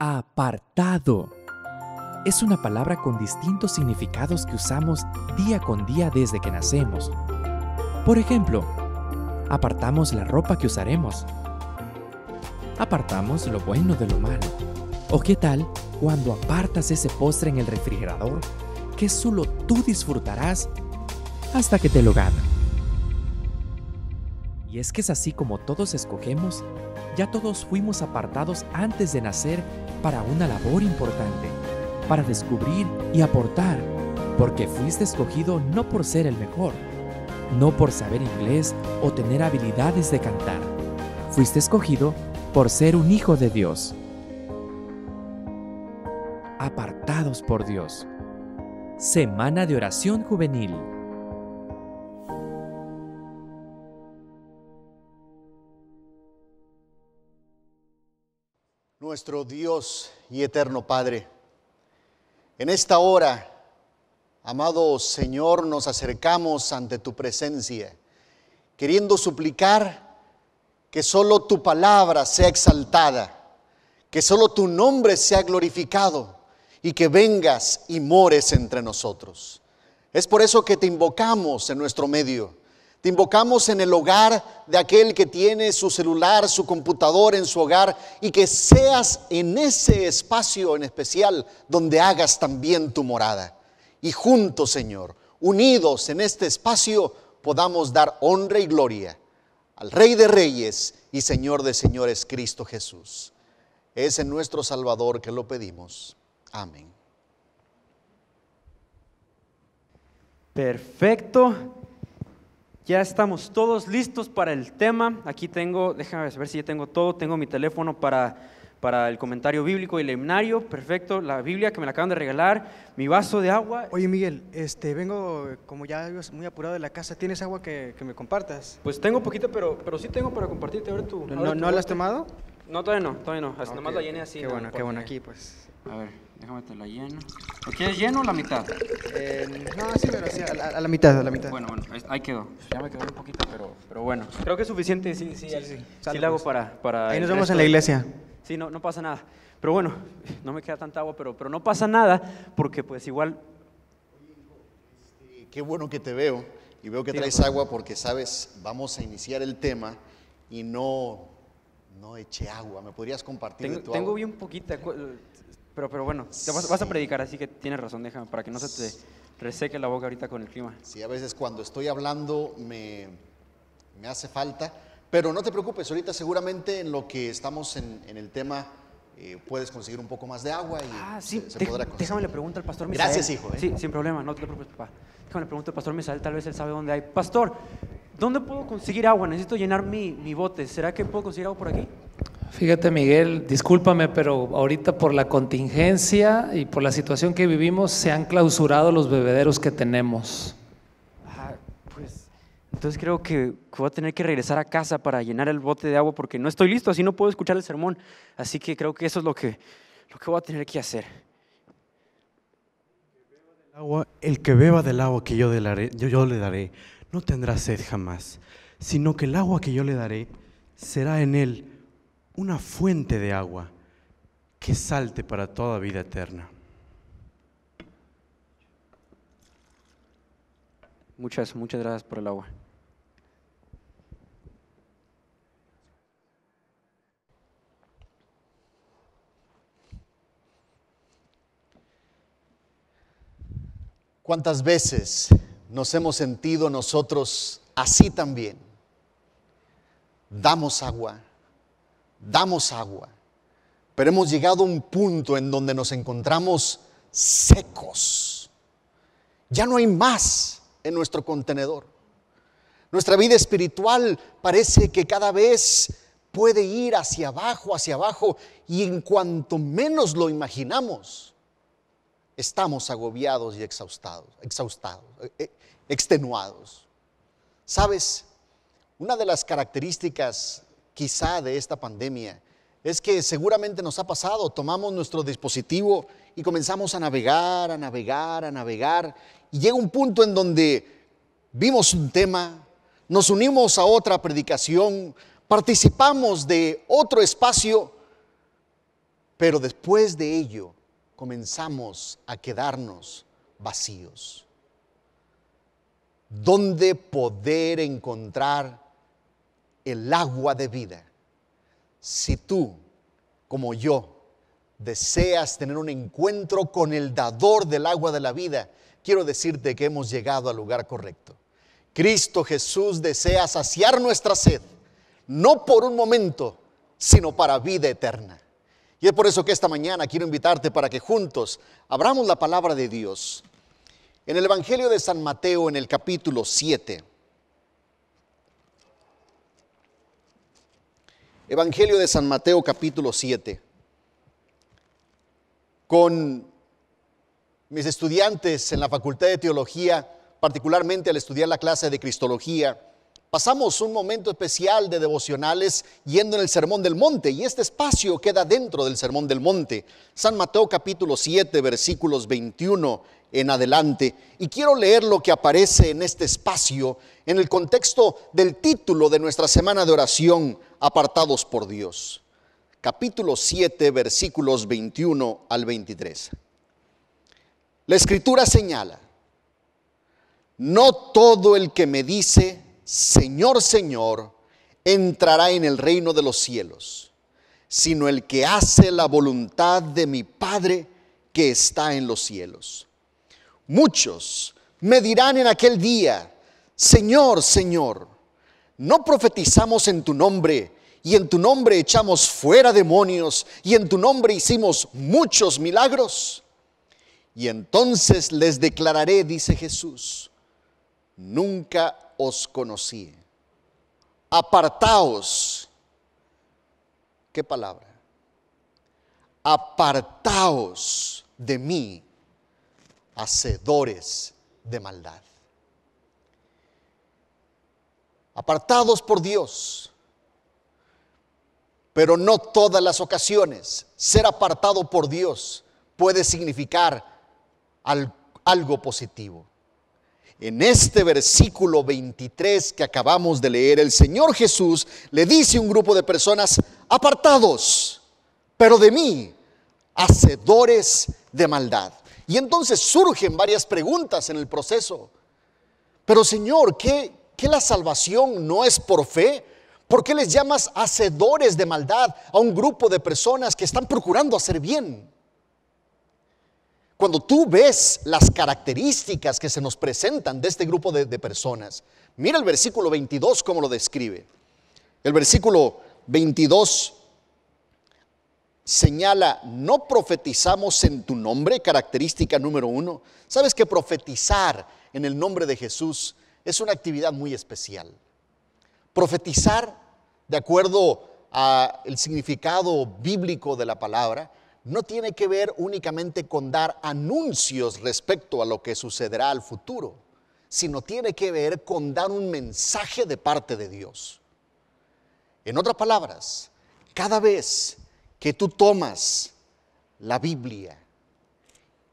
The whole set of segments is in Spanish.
apartado. Es una palabra con distintos significados que usamos día con día desde que nacemos. Por ejemplo, apartamos la ropa que usaremos. Apartamos lo bueno de lo malo. ¿O qué tal cuando apartas ese postre en el refrigerador que solo tú disfrutarás hasta que te lo gana. Y es que es así como todos escogemos, ya todos fuimos apartados antes de nacer para una labor importante, para descubrir y aportar, porque fuiste escogido no por ser el mejor, no por saber inglés o tener habilidades de cantar. Fuiste escogido por ser un hijo de Dios. Apartados por Dios. Semana de Oración Juvenil. nuestro Dios y eterno Padre. En esta hora, amado Señor, nos acercamos ante tu presencia, queriendo suplicar que solo tu palabra sea exaltada, que solo tu nombre sea glorificado y que vengas y mores entre nosotros. Es por eso que te invocamos en nuestro medio te invocamos en el hogar de aquel que tiene su celular, su computador en su hogar y que seas en ese espacio en especial donde hagas también tu morada. Y juntos, Señor, unidos en este espacio, podamos dar honra y gloria al Rey de Reyes y Señor de Señores Cristo Jesús. Es en nuestro Salvador que lo pedimos. Amén. Perfecto. Ya estamos todos listos para el tema. Aquí tengo, déjame ver si ya tengo todo. Tengo mi teléfono para, para el comentario bíblico y el himnario. Perfecto. La Biblia que me la acaban de regalar. Mi vaso de agua. Oye, Miguel, este, vengo como ya muy apurado de la casa. ¿Tienes agua que, me compartas? Pues tengo poquito, pero, pero sí tengo para compartirte. A ver no, la has tomado? No, todavía no, todavía no. nomás la llené así. Qué bueno, qué bueno aquí, pues. A ver. Déjame te la lleno. quieres lleno o la mitad? Eh, no, sí, pero sí, a la, mitad, a la mitad. Bueno, bueno, ahí quedó. Ya me quedó un poquito, pero, bueno. Creo que es suficiente, sí, sí, sí, sí, hago para, para... Ahí nos vemos en la iglesia. Sí, no, no pasa nada. Pero bueno, no me queda tanta agua, pero, pero no pasa nada, porque pues igual... Este, qué bueno que te veo y veo que traes agua porque, sabes, vamos a iniciar el tema y no no eché agua. ¿Me podrías compartir tengo, de tengo bien poquita. Pero, pero bueno, vas, a predicar, así que tienes razón, déjame, para que no se te reseque la boca ahorita con el clima. Sí, a veces cuando estoy hablando me, me hace falta, pero no te preocupes, ahorita seguramente en lo que estamos en, el tema eh, puedes conseguir un poco más de agua y ah, sí, se, podrá Déjame le pregunto al pastor Misael. Gracias, hijo. ¿eh? Sí, sin problema, no te preocupes, papá. Déjame le pregunto al pastor Misael, tal vez él sabe dónde hay. Pastor, ¿dónde puedo conseguir agua? Necesito llenar mi, mi bote. ¿Será que puedo conseguir agua por aquí? Fíjate Miguel, discúlpame, pero ahorita por la contingencia y por la situación que vivimos se han clausurado los bebederos que tenemos. Ah, pues, entonces creo que voy a tener que regresar a casa para llenar el bote de agua porque no estoy listo, así no puedo escuchar el sermón. Así que creo que eso es lo que, lo que voy a tener que hacer. El, agua, el que beba del agua que yo, yo, yo le daré no tendrá sed jamás, sino que el agua que yo le daré será en él una fuente de agua que salte para toda vida eterna. Muchas, muchas gracias por el agua. ¿Cuántas veces nos hemos sentido nosotros así también? Damos agua damos agua, pero hemos llegado a un punto en donde nos encontramos secos. Ya no hay más en nuestro contenedor. Nuestra vida espiritual parece que cada vez puede ir hacia abajo, hacia abajo, y en cuanto menos lo imaginamos, estamos agobiados y exhaustados, exhaustados, eh, eh, extenuados. ¿Sabes? Una de las características quizá de esta pandemia es que seguramente nos ha pasado, tomamos nuestro dispositivo y comenzamos a navegar, a navegar, a navegar, y llega un punto en donde vimos un tema, nos unimos a otra predicación, participamos de otro espacio, pero después de ello comenzamos a quedarnos vacíos. ¿Dónde poder encontrar el agua de vida. Si tú, como yo, deseas tener un encuentro con el dador del agua de la vida, quiero decirte que hemos llegado al lugar correcto. Cristo Jesús desea saciar nuestra sed, no por un momento, sino para vida eterna. Y es por eso que esta mañana quiero invitarte para que juntos abramos la palabra de Dios. En el Evangelio de San Mateo, en el capítulo 7, Evangelio de San Mateo capítulo 7. Con mis estudiantes en la Facultad de Teología, particularmente al estudiar la clase de Cristología, Pasamos un momento especial de devocionales yendo en el Sermón del Monte y este espacio queda dentro del Sermón del Monte. San Mateo capítulo 7 versículos 21 en adelante. Y quiero leer lo que aparece en este espacio en el contexto del título de nuestra semana de oración, Apartados por Dios. Capítulo 7 versículos 21 al 23. La escritura señala, no todo el que me dice, Señor, Señor, entrará en el reino de los cielos, sino el que hace la voluntad de mi Padre que está en los cielos. Muchos me dirán en aquel día, Señor, Señor, ¿no profetizamos en tu nombre? Y en tu nombre echamos fuera demonios, y en tu nombre hicimos muchos milagros. Y entonces les declararé, dice Jesús, nunca os conocí. Apartaos. ¿Qué palabra? Apartaos de mí, hacedores de maldad. Apartados por Dios. Pero no todas las ocasiones. Ser apartado por Dios puede significar algo positivo. En este versículo 23 que acabamos de leer, el Señor Jesús le dice a un grupo de personas, apartados, pero de mí, hacedores de maldad. Y entonces surgen varias preguntas en el proceso. Pero Señor, ¿qué, la salvación no es por fe? ¿Por qué les llamas hacedores de maldad a un grupo de personas que están procurando hacer bien? Cuando tú ves las características que se nos presentan de este grupo de, personas, mira el versículo 22 cómo lo describe. El versículo 22 señala, no profetizamos en tu nombre, característica número uno. Sabes que profetizar en el nombre de Jesús es una actividad muy especial. Profetizar, de acuerdo al significado bíblico de la palabra, no tiene que ver únicamente con dar anuncios respecto a lo que sucederá al futuro, sino tiene que ver con dar un mensaje de parte de Dios. En otras palabras, cada vez que tú tomas la Biblia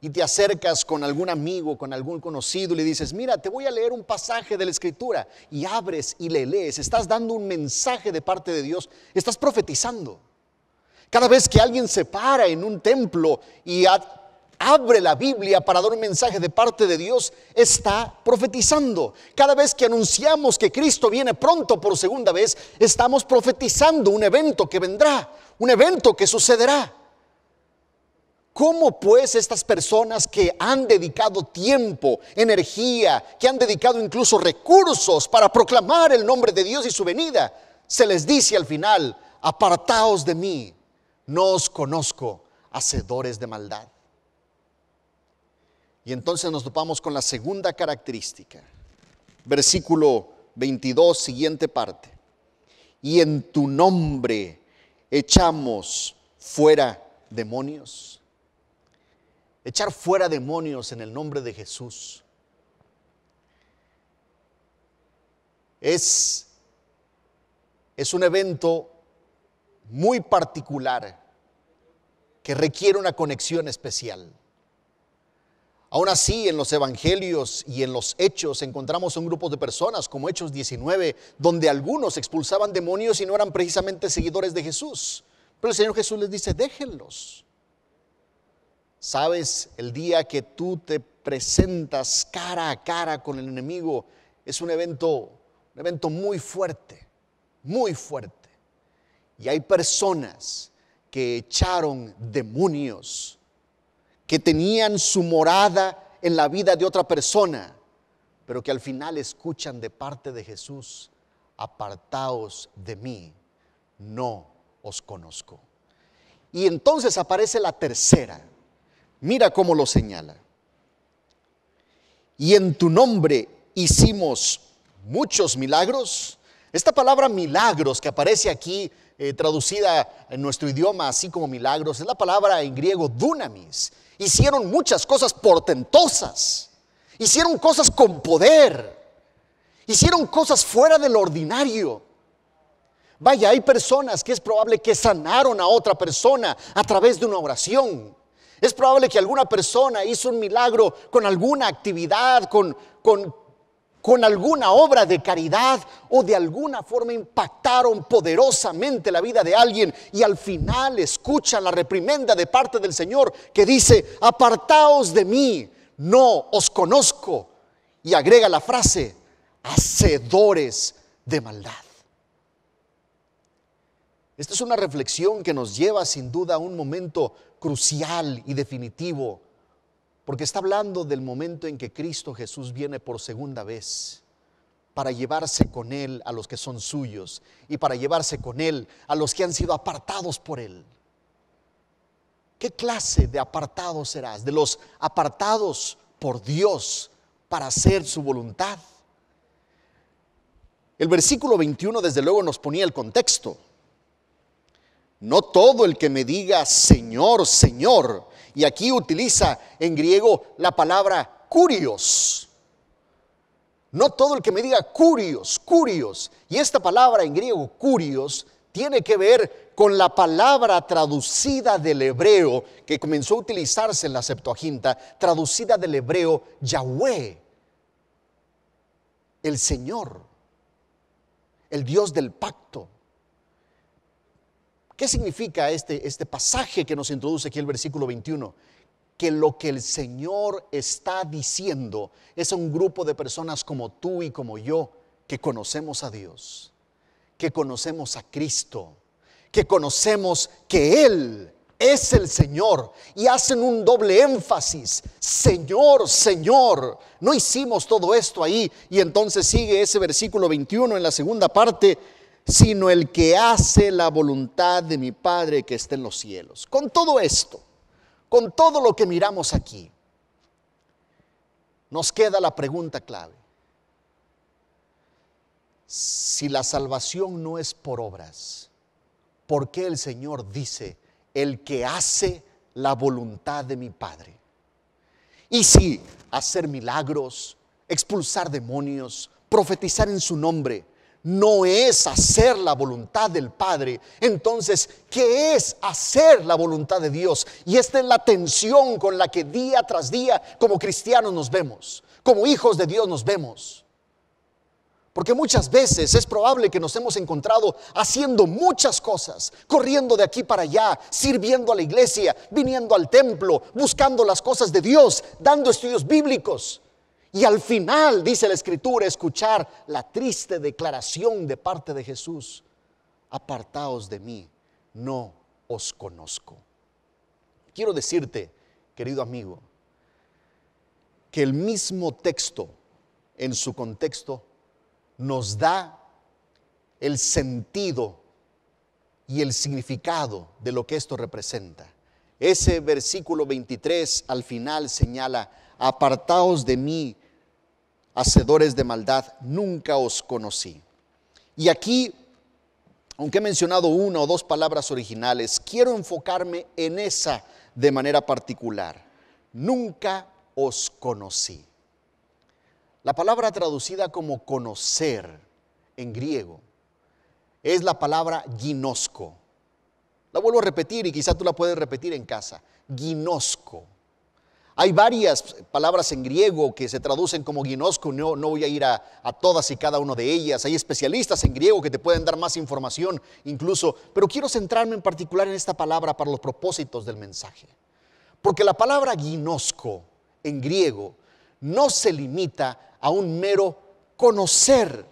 y te acercas con algún amigo, con algún conocido y le dices, mira, te voy a leer un pasaje de la Escritura y abres y le lees, estás dando un mensaje de parte de Dios, estás profetizando. Cada vez que alguien se para en un templo y abre la Biblia para dar un mensaje de parte de Dios, está profetizando. Cada vez que anunciamos que Cristo viene pronto por segunda vez, estamos profetizando un evento que vendrá, un evento que sucederá. ¿Cómo pues estas personas que han dedicado tiempo, energía, que han dedicado incluso recursos para proclamar el nombre de Dios y su venida, se les dice al final, apartaos de mí, no os conozco, hacedores de maldad. Y entonces nos topamos con la segunda característica, versículo 22, siguiente parte. Y en tu nombre echamos fuera demonios. Echar fuera demonios en el nombre de Jesús es, es un evento muy particular que requiere una conexión especial. Aún así, en los evangelios y en los hechos encontramos un grupo de personas, como Hechos 19, donde algunos expulsaban demonios y no eran precisamente seguidores de Jesús. Pero el Señor Jesús les dice, déjenlos. Sabes, el día que tú te presentas cara a cara con el enemigo es un evento, un evento muy fuerte, muy fuerte. Y hay personas que echaron demonios, que tenían su morada en la vida de otra persona, pero que al final escuchan de parte de Jesús, apartaos de mí, no os conozco. Y entonces aparece la tercera. Mira cómo lo señala. Y en tu nombre hicimos muchos milagros. Esta palabra milagros que aparece aquí eh, traducida en nuestro idioma así como milagros, es la palabra en griego dunamis. Hicieron muchas cosas portentosas, hicieron cosas con poder, hicieron cosas fuera del ordinario. Vaya, hay personas que es probable que sanaron a otra persona a través de una oración. Es probable que alguna persona hizo un milagro con alguna actividad, con, con con alguna obra de caridad o de alguna forma impactaron poderosamente la vida de alguien y al final escuchan la reprimenda de parte del Señor que dice, apartaos de mí, no os conozco. Y agrega la frase, hacedores de maldad. Esta es una reflexión que nos lleva sin duda a un momento crucial y definitivo porque está hablando del momento en que Cristo Jesús viene por segunda vez para llevarse con Él a los que son suyos y para llevarse con Él a los que han sido apartados por Él. ¿Qué clase de apartados serás? De los apartados por Dios para hacer su voluntad. El versículo 21 desde luego nos ponía el contexto. No todo el que me diga Señor, Señor, y aquí utiliza en griego la palabra curios. No todo el que me diga curios, curios. Y esta palabra en griego, curios, tiene que ver con la palabra traducida del hebreo que comenzó a utilizarse en la Septuaginta, traducida del hebreo Yahweh, el Señor, el Dios del pacto. ¿Qué significa este, este pasaje que nos introduce aquí el versículo 21? Que lo que el Señor está diciendo es a un grupo de personas como tú y como yo que conocemos a Dios, que conocemos a Cristo, que conocemos que Él es el Señor y hacen un doble énfasis. Señor, Señor, no hicimos todo esto ahí. Y entonces sigue ese versículo 21 en la segunda parte sino el que hace la voluntad de mi Padre que está en los cielos. Con todo esto, con todo lo que miramos aquí, nos queda la pregunta clave. Si la salvación no es por obras, ¿por qué el Señor dice, el que hace la voluntad de mi Padre? Y si hacer milagros, expulsar demonios, profetizar en su nombre, no es hacer la voluntad del Padre, entonces, ¿qué es hacer la voluntad de Dios? Y esta es la tensión con la que día tras día como cristianos nos vemos, como hijos de Dios nos vemos. Porque muchas veces es probable que nos hemos encontrado haciendo muchas cosas, corriendo de aquí para allá, sirviendo a la iglesia, viniendo al templo, buscando las cosas de Dios, dando estudios bíblicos, y al final, dice la escritura, escuchar la triste declaración de parte de Jesús, apartaos de mí, no os conozco. Quiero decirte, querido amigo, que el mismo texto en su contexto nos da el sentido y el significado de lo que esto representa. Ese versículo 23 al final señala, apartaos de mí, hacedores de maldad, nunca os conocí. Y aquí, aunque he mencionado una o dos palabras originales, quiero enfocarme en esa de manera particular. Nunca os conocí. La palabra traducida como conocer en griego es la palabra ginosco. La vuelvo a repetir y quizá tú la puedes repetir en casa. Ginosco. Hay varias palabras en griego que se traducen como ginosco, no, voy a ir a, todas y cada una de ellas. Hay especialistas en griego que te pueden dar más información incluso, pero quiero centrarme en particular en esta palabra para los propósitos del mensaje. Porque la palabra ginosco en griego no se limita a un mero conocer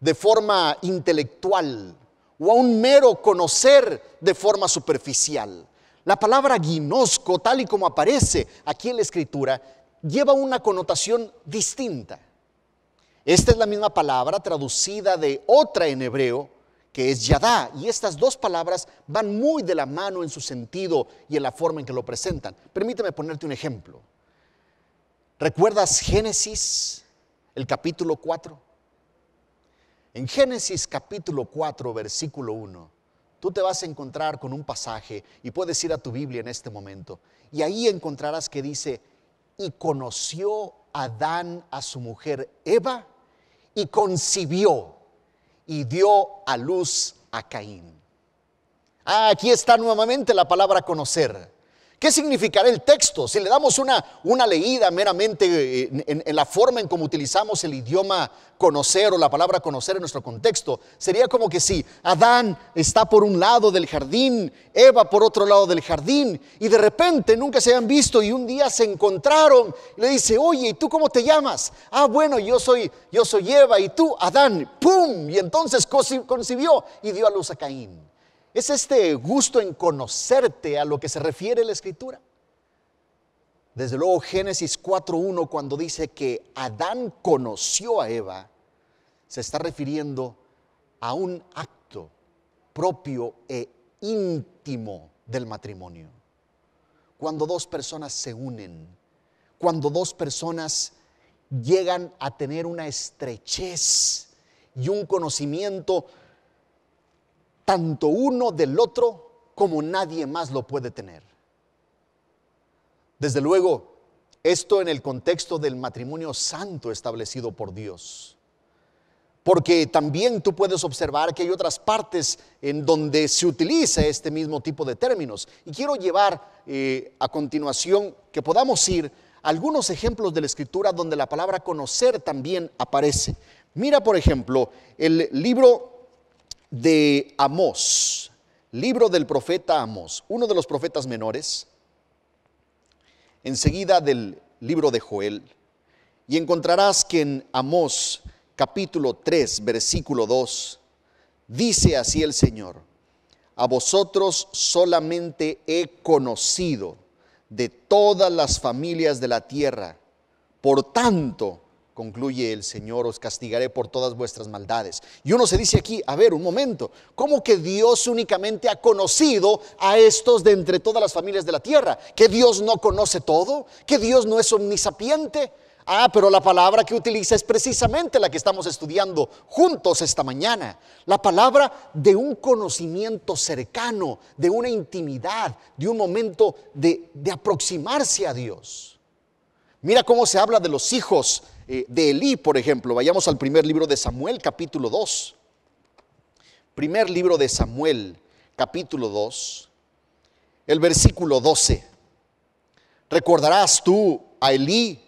de forma intelectual o a un mero conocer de forma superficial. La palabra ginosco, tal y como aparece aquí en la escritura, lleva una connotación distinta. Esta es la misma palabra traducida de otra en hebreo, que es Yadá, y estas dos palabras van muy de la mano en su sentido y en la forma en que lo presentan. Permíteme ponerte un ejemplo. ¿Recuerdas Génesis, el capítulo 4? En Génesis capítulo 4, versículo 1, tú te vas a encontrar con un pasaje y puedes ir a tu Biblia en este momento. Y ahí encontrarás que dice, y conoció Adán a su mujer Eva y concibió y dio a luz a Caín. Ah, aquí está nuevamente la palabra conocer. ¿Qué significará el texto? Si le damos una, una leída meramente eh, en, la forma en cómo utilizamos el idioma conocer o la palabra conocer en nuestro contexto, sería como que si Adán está por un lado del jardín, Eva por otro lado del jardín, y de repente nunca se han visto y un día se encontraron, y le dice, oye, ¿y tú cómo te llamas? Ah, bueno, yo soy, yo soy Eva y tú, Adán, ¡pum! Y entonces concibió y dio a luz a Caín. Es este gusto en conocerte a lo que se refiere la escritura. Desde luego Génesis 4.1 cuando dice que Adán conoció a Eva, se está refiriendo a un acto propio e íntimo del matrimonio. Cuando dos personas se unen, cuando dos personas llegan a tener una estrechez y un conocimiento tanto uno del otro como nadie más lo puede tener. Desde luego, esto en el contexto del matrimonio santo establecido por Dios. Porque también tú puedes observar que hay otras partes en donde se utiliza este mismo tipo de términos. Y quiero llevar eh, a continuación que podamos ir a algunos ejemplos de la escritura donde la palabra conocer también aparece. Mira, por ejemplo, el libro de Amós, libro del profeta Amós, uno de los profetas menores, enseguida del libro de Joel, y encontrarás que en Amós capítulo 3, versículo 2, dice así el Señor, a vosotros solamente he conocido de todas las familias de la tierra, por tanto, concluye el Señor, os castigaré por todas vuestras maldades. Y uno se dice aquí, a ver, un momento, ¿cómo que Dios únicamente ha conocido a estos de entre todas las familias de la tierra? ¿Que Dios no conoce todo? ¿Que Dios no es omnisapiente? Ah, pero la palabra que utiliza es precisamente la que estamos estudiando juntos esta mañana. La palabra de un conocimiento cercano, de una intimidad, de un momento de, de aproximarse a Dios. Mira cómo se habla de los hijos eh, de Elí, por ejemplo. Vayamos al primer libro de Samuel, capítulo 2. Primer libro de Samuel, capítulo 2, el versículo 12. Recordarás tú a Elí,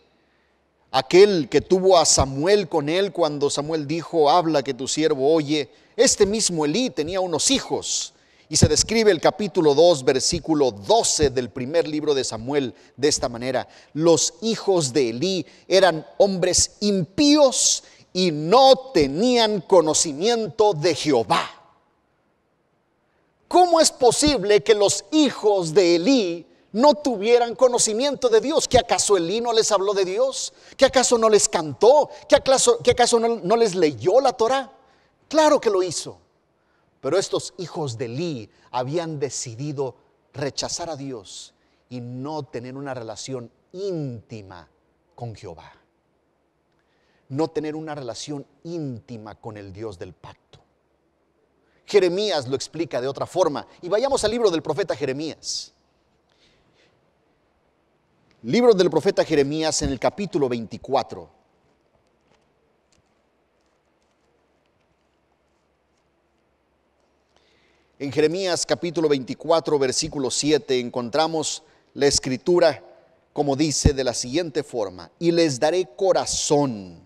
aquel que tuvo a Samuel con él cuando Samuel dijo, habla que tu siervo oye. Este mismo Elí tenía unos hijos y se describe el capítulo 2, versículo 12 del primer libro de Samuel de esta manera. Los hijos de Elí eran hombres impíos y no tenían conocimiento de Jehová. ¿Cómo es posible que los hijos de Elí no tuvieran conocimiento de Dios? ¿Que acaso Elí no les habló de Dios? ¿Que acaso no les cantó? ¿Que acaso, acaso no, no les leyó la Torah? Claro que lo hizo. Pero estos hijos de Lee habían decidido rechazar a Dios y no tener una relación íntima con Jehová. No tener una relación íntima con el Dios del pacto. Jeremías lo explica de otra forma. Y vayamos al libro del profeta Jeremías. Libro del profeta Jeremías en el capítulo 24. En Jeremías capítulo 24, versículo 7, encontramos la escritura como dice de la siguiente forma, y les daré corazón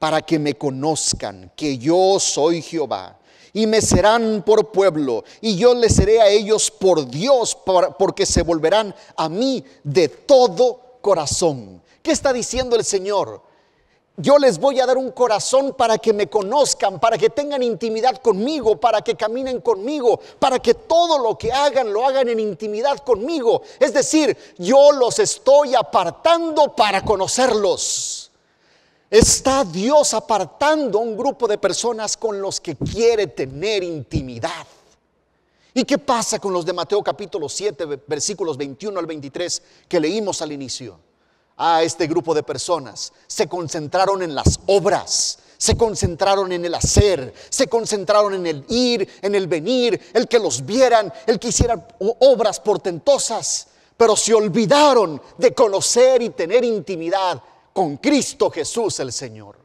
para que me conozcan que yo soy Jehová. Y me serán por pueblo, y yo les seré a ellos por Dios, porque se volverán a mí de todo corazón. ¿Qué está diciendo el Señor? Yo les voy a dar un corazón para que me conozcan, para que tengan intimidad conmigo, para que caminen conmigo, para que todo lo que hagan lo hagan en intimidad conmigo. Es decir, yo los estoy apartando para conocerlos. Está Dios apartando a un grupo de personas con los que quiere tener intimidad. ¿Y qué pasa con los de Mateo capítulo 7, versículos 21 al 23 que leímos al inicio? a este grupo de personas. Se concentraron en las obras, se concentraron en el hacer, se concentraron en el ir, en el venir, el que los vieran, el que hicieran obras portentosas, pero se olvidaron de conocer y tener intimidad con Cristo Jesús el Señor.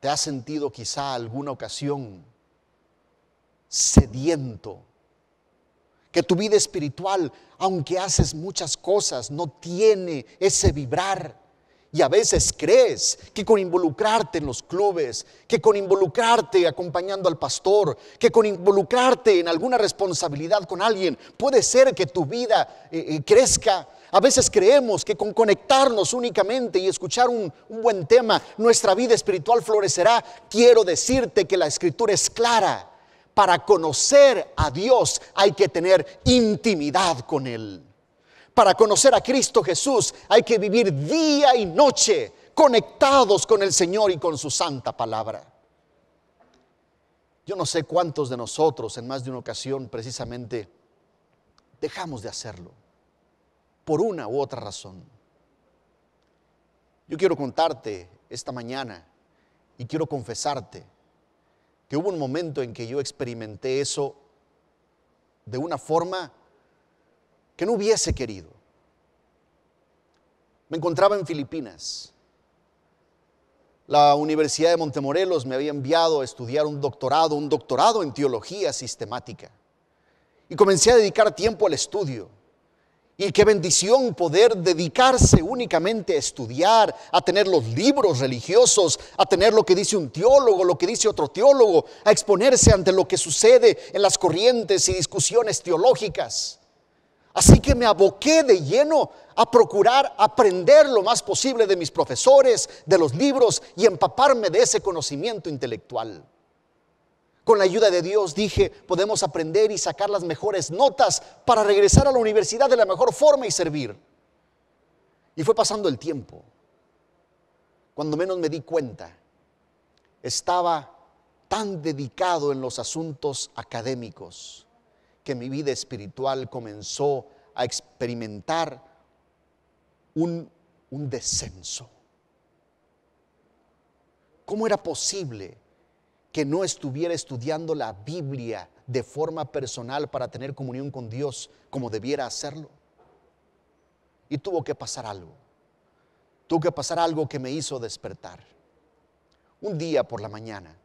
¿Te has sentido quizá alguna ocasión sediento que tu vida espiritual, aunque haces muchas cosas, no tiene ese vibrar. Y a veces crees que con involucrarte en los clubes, que con involucrarte acompañando al pastor, que con involucrarte en alguna responsabilidad con alguien, puede ser que tu vida eh, eh, crezca. A veces creemos que con conectarnos únicamente y escuchar un buen tema, nuestra vida espiritual florecerá. Quiero decirte que la escritura es clara para conocer a Dios hay que tener intimidad con Él. Para conocer a Cristo Jesús hay que vivir día y noche conectados con el Señor y con su santa palabra. Yo no sé cuántos de nosotros en más de una ocasión precisamente dejamos de hacerlo por una u otra razón. Yo quiero contarte esta mañana y quiero confesarte que hubo un momento en que yo experimenté eso de una forma que no hubiese querido. Me encontraba en Filipinas. La Universidad de Montemorelos me había enviado a estudiar un doctorado, un doctorado en teología sistemática. Y comencé a dedicar tiempo al estudio. Y qué bendición poder dedicarse únicamente a estudiar, a tener los libros religiosos, a tener lo que dice un teólogo, lo que dice otro teólogo, a exponerse ante lo que sucede en las corrientes y discusiones teológicas. Así que me aboqué de lleno a procurar aprender lo más posible de mis profesores, de los libros y empaparme de ese conocimiento intelectual. Con la ayuda de Dios, dije, podemos aprender y sacar las mejores notas para regresar a la universidad de la mejor forma y servir. Y fue pasando el tiempo. Cuando menos me di cuenta, estaba tan dedicado en los asuntos académicos que mi vida espiritual comenzó a experimentar un, descenso. ¿Cómo era posible que no estuviera estudiando la Biblia de forma personal para tener comunión con Dios como debiera hacerlo. Y tuvo que pasar algo. Tuvo que pasar algo que me hizo despertar. Un día por la mañana,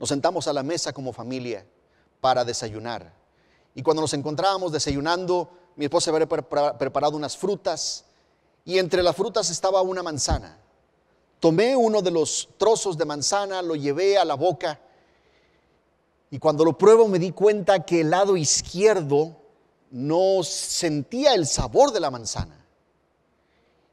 nos sentamos a la mesa como familia para desayunar. Y cuando nos encontrábamos desayunando, mi esposa había preparado unas frutas y entre las frutas estaba una manzana. Tomé uno de los trozos de manzana, lo llevé a la boca y cuando lo pruebo me di cuenta que el lado izquierdo no sentía el sabor de la manzana.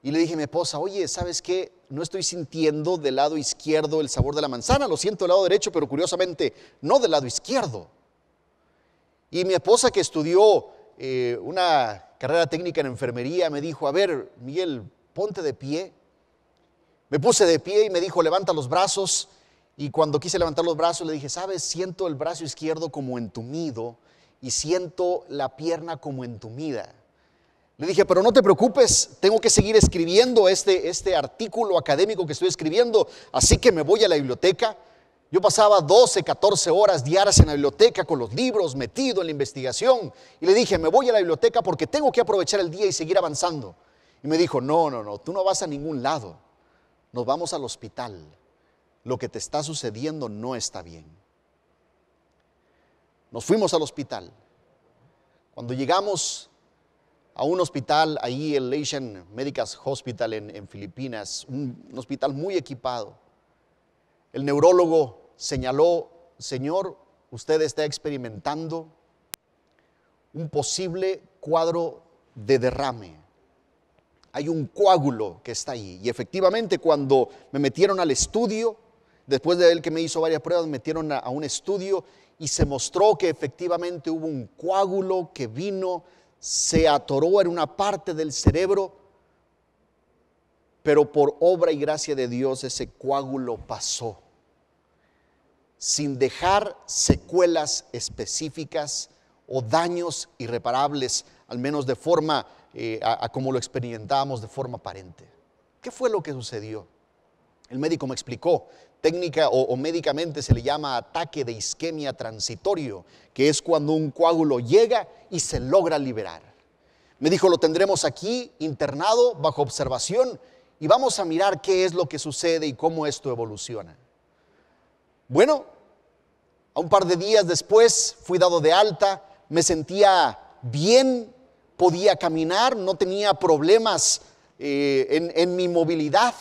Y le dije a mi esposa, oye, ¿sabes qué? No estoy sintiendo del lado izquierdo el sabor de la manzana, lo siento del lado derecho, pero curiosamente no del lado izquierdo. Y mi esposa que estudió eh, una carrera técnica en enfermería me dijo, a ver, Miguel, ponte de pie me puse de pie y me dijo, levanta los brazos. Y cuando quise levantar los brazos, le dije, sabes, siento el brazo izquierdo como entumido y siento la pierna como entumida. Le dije, pero no te preocupes, tengo que seguir escribiendo este, este artículo académico que estoy escribiendo, así que me voy a la biblioteca. Yo pasaba 12, 14 horas diarias en la biblioteca con los libros, metido en la investigación. Y le dije, me voy a la biblioteca porque tengo que aprovechar el día y seguir avanzando. Y me dijo, no, no, no, tú no vas a ningún lado nos vamos al hospital, lo que te está sucediendo no está bien. Nos fuimos al hospital. Cuando llegamos a un hospital, ahí el Asian Medical Hospital en, Filipinas, un hospital muy equipado, el neurólogo señaló, Señor, usted está experimentando un posible cuadro de derrame hay un coágulo que está ahí Y efectivamente cuando me metieron al estudio, después de él que me hizo varias pruebas, me metieron a un estudio y se mostró que efectivamente hubo un coágulo que vino, se atoró en una parte del cerebro, pero por obra y gracia de Dios ese coágulo pasó, sin dejar secuelas específicas o daños irreparables, al menos de forma eh, a, cómo como lo experimentábamos de forma aparente. ¿Qué fue lo que sucedió? El médico me explicó, técnica o, o, médicamente se le llama ataque de isquemia transitorio, que es cuando un coágulo llega y se logra liberar. Me dijo, lo tendremos aquí internado bajo observación y vamos a mirar qué es lo que sucede y cómo esto evoluciona. Bueno, a un par de días después fui dado de alta, me sentía bien, podía caminar, no tenía problemas eh, en, en mi movilidad.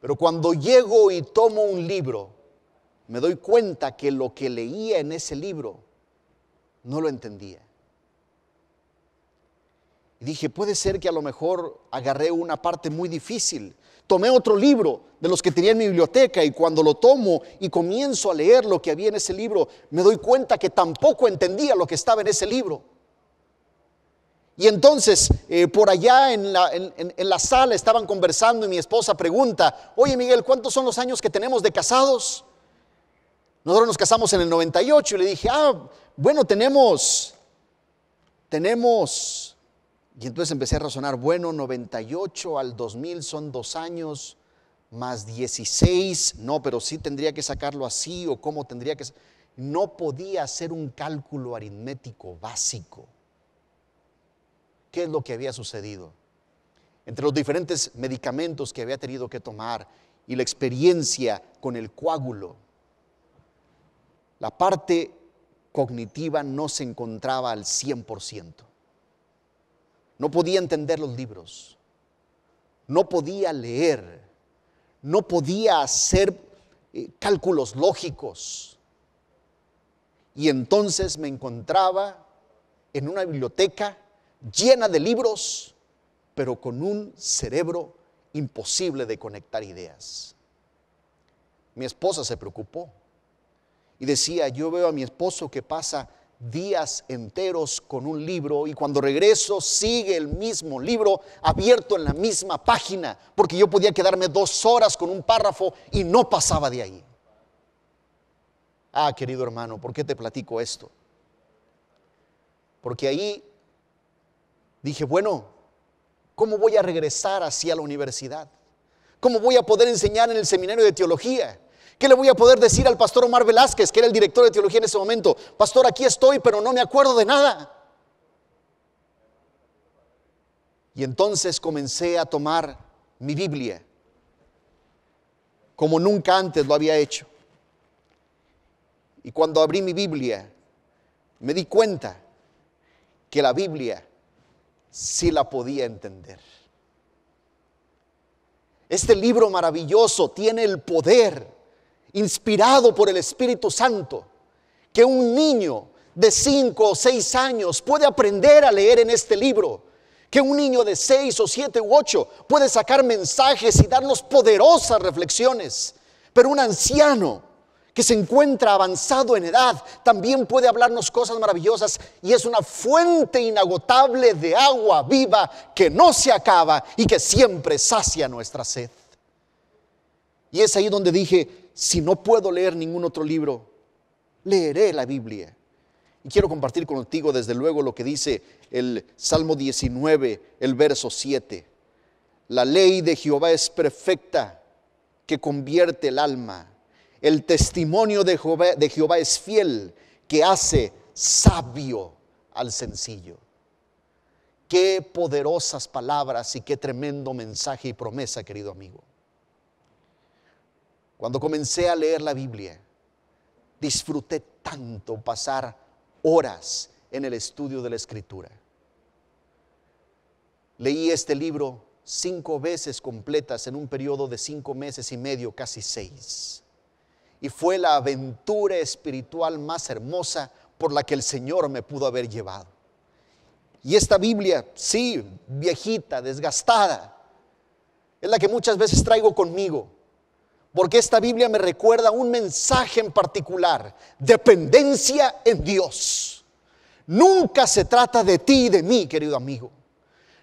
Pero cuando llego y tomo un libro, me doy cuenta que lo que leía en ese libro no lo entendía. Y dije, puede ser que a lo mejor agarré una parte muy difícil. Tomé otro libro de los que tenía en mi biblioteca y cuando lo tomo y comienzo a leer lo que había en ese libro, me doy cuenta que tampoco entendía lo que estaba en ese libro. Y entonces, eh, por allá en la, en, la sala estaban conversando y mi esposa pregunta, oye Miguel, ¿cuántos son los años que tenemos de casados? Nosotros nos casamos en el 98 y le dije, ah, bueno, tenemos, tenemos. Y entonces empecé a razonar, bueno, 98 al 2000 son dos años, más 16, no, pero sí tendría que sacarlo así o cómo tendría que... No podía hacer un cálculo aritmético básico qué es lo que había sucedido. Entre los diferentes medicamentos que había tenido que tomar y la experiencia con el coágulo, la parte cognitiva no se encontraba al 100%. No podía entender los libros, no podía leer, no podía hacer eh, cálculos lógicos. Y entonces me encontraba en una biblioteca llena de libros, pero con un cerebro imposible de conectar ideas. Mi esposa se preocupó y decía, yo veo a mi esposo que pasa días enteros con un libro y cuando regreso sigue el mismo libro abierto en la misma página, porque yo podía quedarme dos horas con un párrafo y no pasaba de ahí. Ah, querido hermano, ¿por qué te platico esto? Porque ahí dije, bueno, ¿cómo voy a regresar hacia la universidad? ¿Cómo voy a poder enseñar en el seminario de teología? ¿Qué le voy a poder decir al pastor Omar Velázquez, que era el director de teología en ese momento? Pastor, aquí estoy, pero no me acuerdo de nada. Y entonces comencé a tomar mi Biblia, como nunca antes lo había hecho. Y cuando abrí mi Biblia, me di cuenta que la Biblia si la podía entender. Este libro maravilloso tiene el poder, inspirado por el Espíritu Santo, que un niño de 5 o 6 años puede aprender a leer en este libro, que un niño de 6 o 7 u 8 puede sacar mensajes y darnos poderosas reflexiones, pero un anciano que se encuentra avanzado en edad, también puede hablarnos cosas maravillosas y es una fuente inagotable de agua viva que no se acaba y que siempre sacia nuestra sed. Y es ahí donde dije, si no puedo leer ningún otro libro, leeré la Biblia. Y quiero compartir contigo desde luego lo que dice el Salmo 19, el verso 7. La ley de Jehová es perfecta, que convierte el alma. El testimonio de Jehová, es fiel, que hace sabio al sencillo. Qué poderosas palabras y qué tremendo mensaje y promesa, querido amigo. Cuando comencé a leer la Biblia, disfruté tanto pasar horas en el estudio de la Escritura. Leí este libro cinco veces completas en un periodo de cinco meses y medio, casi seis y fue la aventura espiritual más hermosa por la que el Señor me pudo haber llevado. Y esta Biblia, sí, viejita, desgastada, es la que muchas veces traigo conmigo, porque esta Biblia me recuerda un mensaje en particular, dependencia en Dios. Nunca se trata de ti y de mí, querido amigo.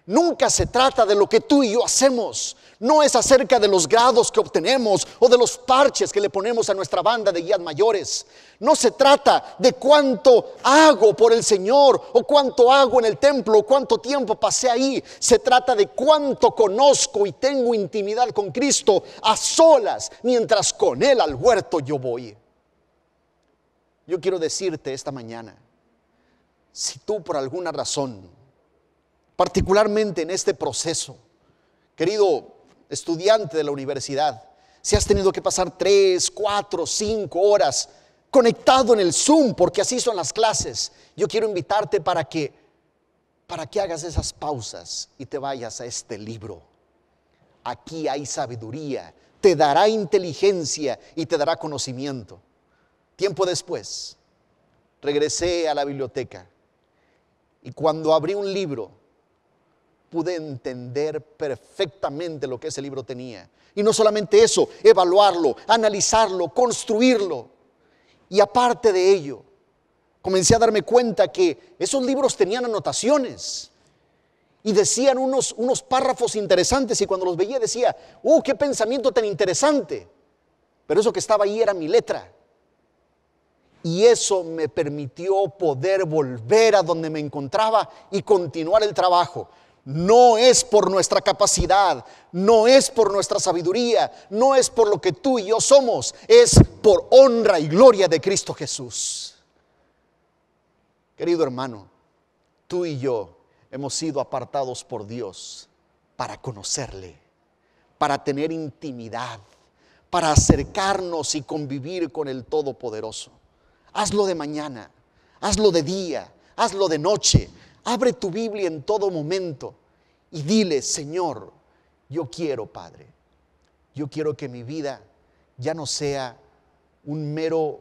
Nunca se trata de lo que tú y yo hacemos. No es acerca de los grados que obtenemos o de los parches que le ponemos a nuestra banda de guías mayores. No se trata de cuánto hago por el Señor o cuánto hago en el templo o cuánto tiempo pasé ahí. Se trata de cuánto conozco y tengo intimidad con Cristo a solas mientras con Él al huerto yo voy. Yo quiero decirte esta mañana, si tú por alguna razón, particularmente en este proceso, querido estudiante de la universidad, si has tenido que pasar tres, cuatro, cinco horas conectado en el Zoom, porque así son las clases, yo quiero invitarte para que, para que hagas esas pausas y te vayas a este libro. Aquí hay sabiduría, te dará inteligencia y te dará conocimiento. Tiempo después, regresé a la biblioteca y cuando abrí un libro, pude entender perfectamente lo que ese libro tenía. Y no solamente eso, evaluarlo, analizarlo, construirlo. Y aparte de ello, comencé a darme cuenta que esos libros tenían anotaciones y decían unos, unos párrafos interesantes y cuando los veía decía, ¡uh, qué pensamiento tan interesante! Pero eso que estaba ahí era mi letra. Y eso me permitió poder volver a donde me encontraba y continuar el trabajo. No es por nuestra capacidad, no es por nuestra sabiduría, no es por lo que tú y yo somos, es por honra y gloria de Cristo Jesús. Querido hermano, tú y yo hemos sido apartados por Dios para conocerle, para tener intimidad, para acercarnos y convivir con el Todopoderoso. Hazlo de mañana, hazlo de día, hazlo de noche. Abre tu Biblia en todo momento y dile, Señor, yo quiero, Padre, yo quiero que mi vida ya no sea un mero,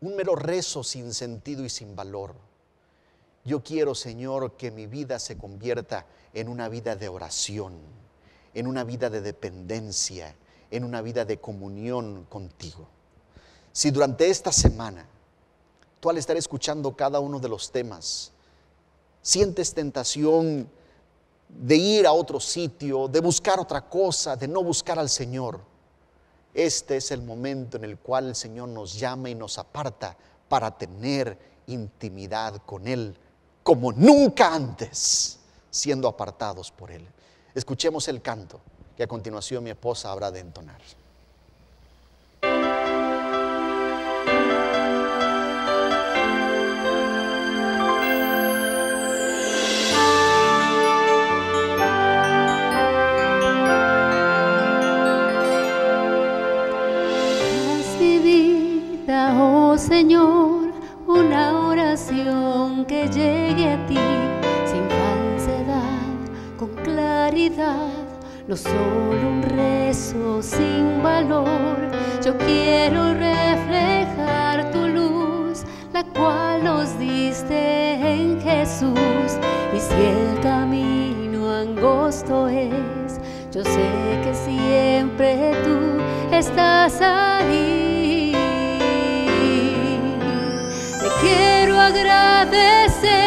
un mero rezo sin sentido y sin valor. Yo quiero, Señor, que mi vida se convierta en una vida de oración, en una vida de dependencia, en una vida de comunión contigo. Si durante esta semana tú al estar escuchando cada uno de los temas, sientes tentación de ir a otro sitio, de buscar otra cosa, de no buscar al Señor. Este es el momento en el cual el Señor nos llama y nos aparta para tener intimidad con Él, como nunca antes, siendo apartados por Él. Escuchemos el canto que a continuación mi esposa habrá de entonar. Señor, una oración que llegue a ti sin falsedad, con claridad, no solo un rezo sin valor. Yo quiero reflejar tu luz, la cual nos diste en Jesús. Y si el camino angosto es, yo sé que siempre tú estás ahí. quiero agradecer.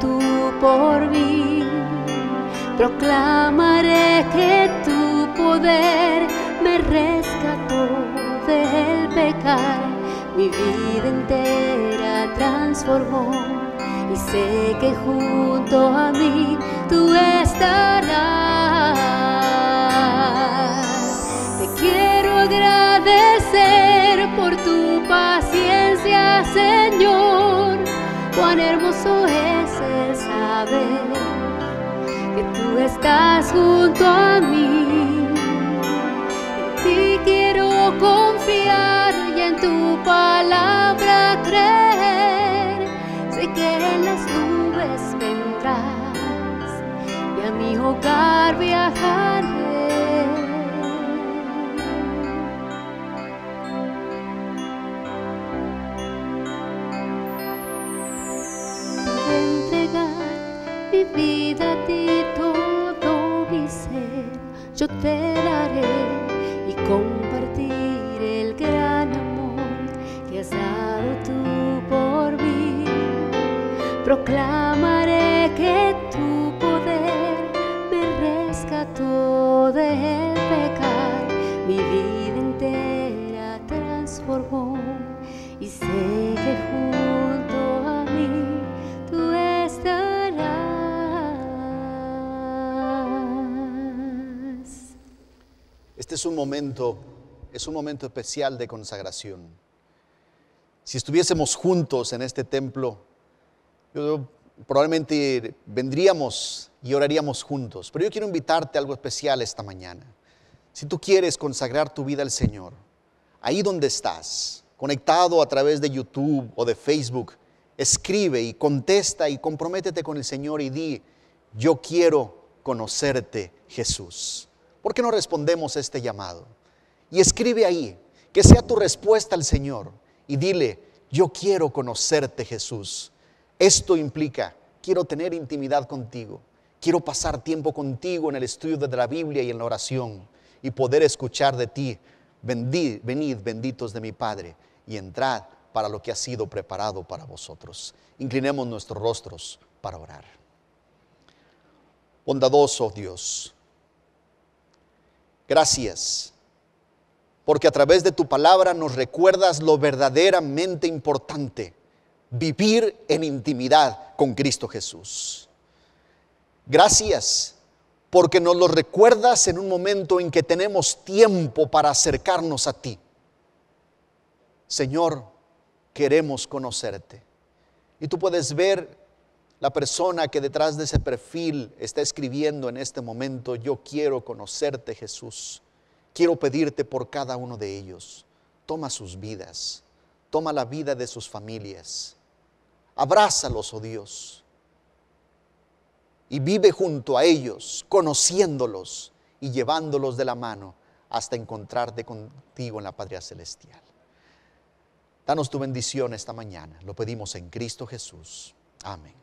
tú por mí. Proclamaré que tu poder me rescató del pecado mi vida entera transformó y sé que junto a mí tú estarás. Te quiero agradecer por tu paciencia, Señor, cuán hermoso que tú estás junto a mí. En ti quiero confiar y en tu palabra creer. Sé que las nubes vendrás y a mi hogar viajar. vida, a ti todo mi ser, yo te daré y compartir el gran amor que has dado tú por mí. Proclamaré que tu poder me rescató del pecar, mi vida. Este es un momento, es un momento especial de consagración. Si estuviésemos juntos en este templo, probablemente vendríamos y oraríamos juntos, pero yo quiero invitarte algo especial esta mañana. Si tú quieres consagrar tu vida al Señor, ahí donde estás, conectado a través de YouTube o de Facebook, escribe y contesta y comprométete con el Señor y di, yo quiero conocerte, Jesús. ¿Por qué no respondemos este llamado? Y escribe ahí, que sea tu respuesta al Señor y dile, yo quiero conocerte Jesús. Esto implica, quiero tener intimidad contigo, quiero pasar tiempo contigo en el estudio de la Biblia y en la oración y poder escuchar de ti, venid benditos de mi Padre y entrad para lo que ha sido preparado para vosotros. Inclinemos nuestros rostros para orar. Bondadoso Dios, Gracias, porque a través de tu palabra nos recuerdas lo verdaderamente importante, vivir en intimidad con Cristo Jesús. Gracias, porque nos lo recuerdas en un momento en que tenemos tiempo para acercarnos a ti. Señor, queremos conocerte. Y tú puedes ver la persona que detrás de ese perfil está escribiendo en este momento, yo quiero conocerte Jesús, quiero pedirte por cada uno de ellos, toma sus vidas, toma la vida de sus familias, abrázalos, oh Dios, y vive junto a ellos, conociéndolos y llevándolos de la mano hasta encontrarte contigo en la patria celestial. Danos tu bendición esta mañana, lo pedimos en Cristo Jesús. Amén.